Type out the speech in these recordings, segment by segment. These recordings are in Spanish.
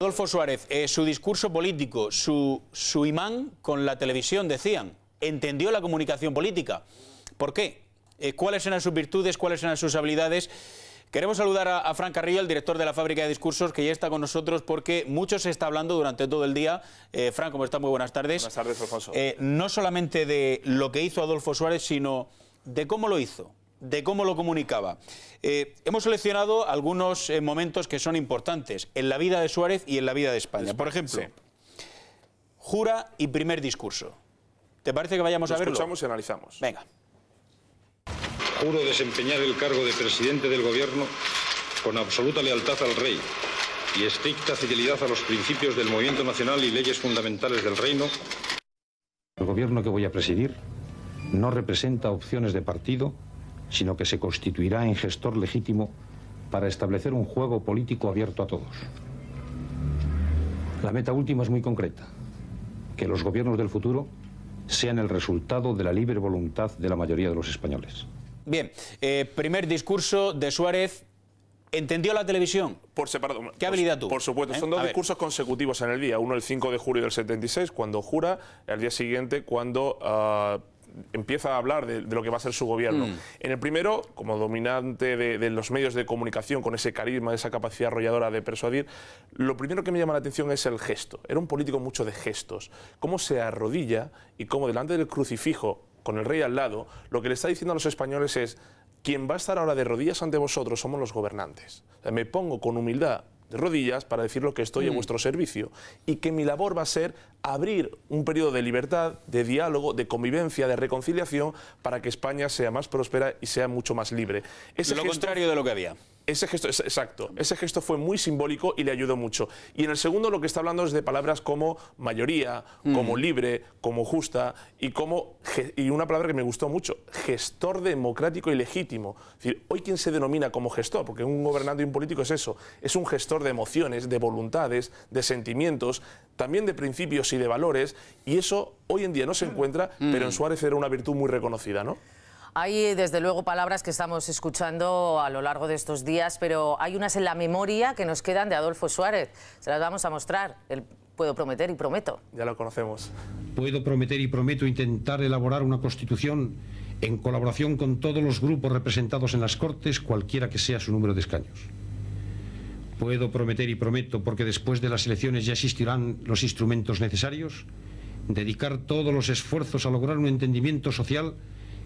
Adolfo Suárez, eh, su discurso político, su, imán con la televisión, decían, entendió la comunicación política. ¿Por qué? Eh, ¿Cuáles eran sus virtudes? ¿Cuáles eran sus habilidades? Queremos saludar a, a, Carrillo, el director de la fábrica de discursos, que ya está con nosotros porque mucho se está hablando durante todo el día. Eh, Fran, ¿cómo está? Muy buenas tardes. Buenas tardes, Alfonso. Eh, no solamente de lo que hizo Adolfo Suárez, sino de cómo lo hizo, de cómo lo comunicaba. Eh, hemos seleccionado algunos eh, momentos que son importantes en la vida de Suárez y en la vida de España. Por ejemplo, jura y primer discurso. ¿Te parece que vayamos a verlo? Escuchamos y analizamos. Venga. Juro desempeñar el cargo de presidente del gobierno con absoluta lealtad al rey y estricta fidelidad a los principios del movimiento nacional y leyes fundamentales del reino. El gobierno que voy a presidir no representa opciones de partido sino que se constituirá en gestor legítimo para establecer un juego político abierto a todos. La meta última es muy concreta, que los gobiernos del futuro sean el resultado de la libre voluntad de la mayoría de los españoles. Bien, eh, primer discurso de Suárez, ¿Entendió la televisión? Por separado. ¿Qué habilidad tú? Por supuesto, son ¿Eh? dos discursos consecutivos en el día. Uno el 5 de julio del 76, cuando jura, el día siguiente, cuando ah, empieza a hablar de, lo que va a ser su gobierno. Mm. En el primero, como dominante de, los medios de comunicación, con ese carisma, esa capacidad arrolladora de persuadir, lo primero que me llama la atención es el gesto. Era un político mucho de gestos. Cómo se arrodilla y cómo delante del crucifijo, con el rey al lado, lo que le está diciendo a los españoles es, quien va a estar ahora de rodillas ante vosotros somos los gobernantes. me pongo con humildad de rodillas para decir lo que estoy a mm. vuestro servicio y que mi labor va a ser abrir un periodo de libertad, de diálogo, de convivencia, de reconciliación para que España sea más próspera y sea mucho más libre. Es lo contrario de lo que había. Ese gesto, es, exacto, ese gesto fue muy simbólico y le ayudó mucho. Y en el segundo lo que está hablando es de palabras como mayoría, como mm. libre, como justa y como, y una palabra que me gustó mucho, gestor democrático y legítimo. decir, hoy quien se denomina como gestor, porque un gobernante y un político es eso, es un gestor de emociones, de voluntades, de sentimientos, también de principios y de valores, y eso hoy en día no se encuentra, pero en mm. Suárez era una virtud muy reconocida, ¿no? Hay desde luego palabras que estamos escuchando a lo largo de estos días, pero hay unas en la memoria que nos quedan de Adolfo Suárez. Se las vamos a mostrar. El puedo prometer y prometo. Ya lo conocemos. Puedo prometer y prometo intentar elaborar una constitución en colaboración con todos los grupos representados en las Cortes, cualquiera que sea su número de escaños. Puedo prometer y prometo, porque después de las elecciones ya existirán los instrumentos necesarios, dedicar todos los esfuerzos a lograr un entendimiento social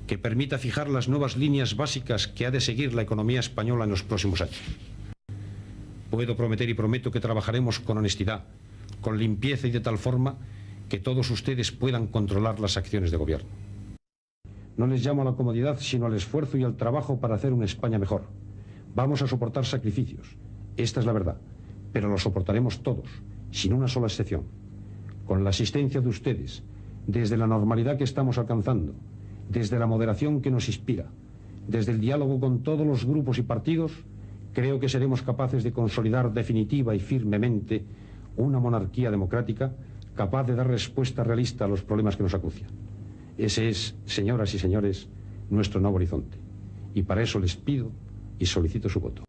que permita fijar las nuevas líneas básicas que ha de seguir la economía española en los próximos años. Puedo prometer y prometo que trabajaremos con honestidad, con limpieza y de tal forma que todos ustedes puedan controlar las acciones de gobierno. No les llamo a la comodidad, sino al esfuerzo y al trabajo para hacer una España mejor. Vamos a soportar sacrificios, esta es la verdad, pero los soportaremos todos, sin una sola excepción. Con la asistencia de ustedes, desde la normalidad que estamos alcanzando, desde la moderación que nos inspira, desde el diálogo con todos los grupos y partidos, creo que seremos capaces de consolidar definitiva y firmemente una monarquía democrática capaz de dar respuesta realista a los problemas que nos acucian. Ese es, señoras y señores, nuestro nuevo horizonte. Y para eso les pido y solicito su voto.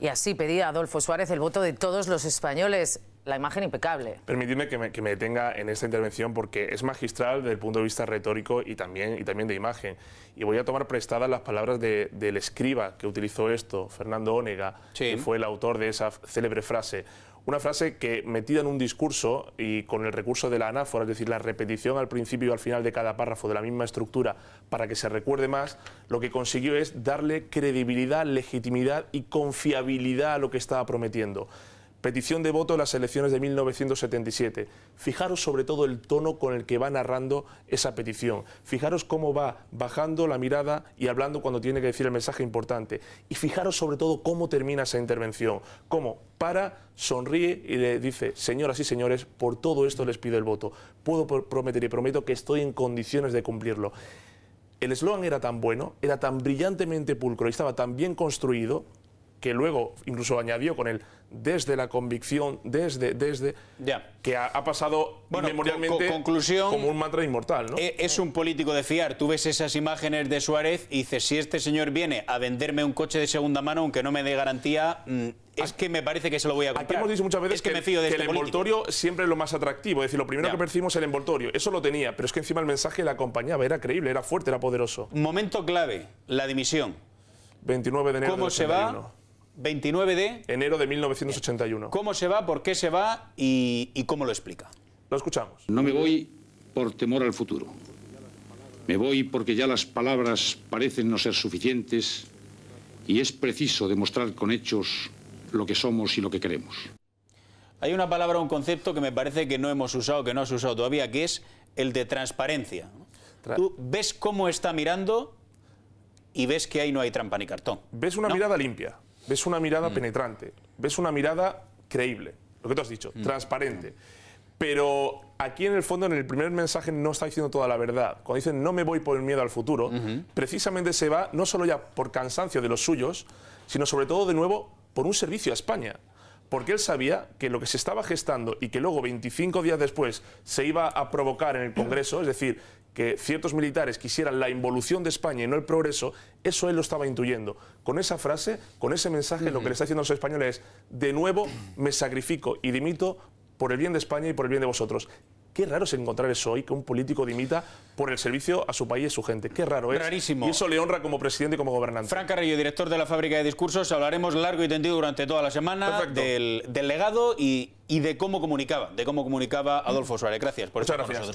Y así pedía Adolfo Suárez el voto de todos los españoles la imagen impecable. Permitidme que me, detenga en esta intervención porque es magistral desde el punto de vista retórico y también, de imagen. Y voy a tomar prestadas las palabras del escriba que utilizó esto, Fernando Onega, que fue el autor de esa célebre frase. Una frase que metida en un discurso y con el recurso de la anáfora, es decir, la repetición al principio y al final de cada párrafo de la misma estructura para que se recuerde más, lo que consiguió es darle credibilidad, legitimidad y confiabilidad a lo que estaba prometiendo. Petición de voto en las elecciones de 1977. Fijaros sobre todo el tono con el que va narrando esa petición. Fijaros cómo va bajando la mirada y hablando cuando tiene que decir el mensaje importante. Y fijaros sobre todo cómo termina esa intervención. Cómo para, sonríe y le dice, señoras y señores, por todo esto les pido el voto. Puedo prometer y prometo que estoy en condiciones de cumplirlo. El eslogan era tan bueno, era tan brillantemente pulcro y estaba tan bien construido que luego incluso añadió con el desde la convicción, desde, desde, ya. que ha, pasado memorialmente como un mantra inmortal. ¿no? E, es un político de fiar. Tú ves esas imágenes de Suárez y dices, si este señor viene a venderme un coche de segunda mano, aunque no me dé garantía, mm, es que me parece que se lo voy a comprar. hemos dicho muchas veces es que, el este envoltorio siempre es lo más atractivo. Es decir, lo primero que percibimos es el envoltorio. Eso lo tenía, pero es que encima el mensaje le acompañaba, era creíble, era fuerte, era poderoso. Momento clave, la dimisión. 29 de enero. ¿Cómo se va? 29 de... Enero de 1981. ¿Cómo se va, por qué se va y, cómo lo explica? Lo escuchamos. No me voy por temor al futuro. Me voy porque ya las palabras parecen no ser suficientes y es preciso demostrar con hechos lo que somos y lo que queremos. Hay una palabra, un concepto que me parece que no hemos usado, que no has usado todavía, que es el de transparencia. Tú ves cómo está mirando y ves que ahí no hay trampa ni cartón. Ves una mirada limpia ves una mirada mm. penetrante, ves una mirada creíble, lo que tú has dicho, mm. transparente. Pero aquí en el fondo, en el primer mensaje, no está diciendo toda la verdad. Cuando dicen no me voy por el miedo al futuro, precisamente se va no solo ya por cansancio de los suyos, sino sobre todo de nuevo por un servicio a España. Porque él sabía que lo que se estaba gestando y que luego 25 días después se iba a provocar en el Congreso, es decir, que ciertos militares quisieran la involución de España y no el progreso, eso él lo estaba intuyendo. Con esa frase, con ese mensaje, lo que le está diciendo a los españoles es, de nuevo me sacrifico y dimito por el bien de España y por el bien de vosotros. Qué raro es encontrar eso hoy, que un político dimita por el servicio a su país y a su gente. Qué raro es. ¿eh? Y eso le honra como presidente y como gobernante. Fran Carrillo, director de la Fábrica de Discursos, hablaremos largo y tendido durante toda la semana del, legado y, de cómo comunicaba, de cómo comunicaba Adolfo Suárez. Gracias por Muchas gracias.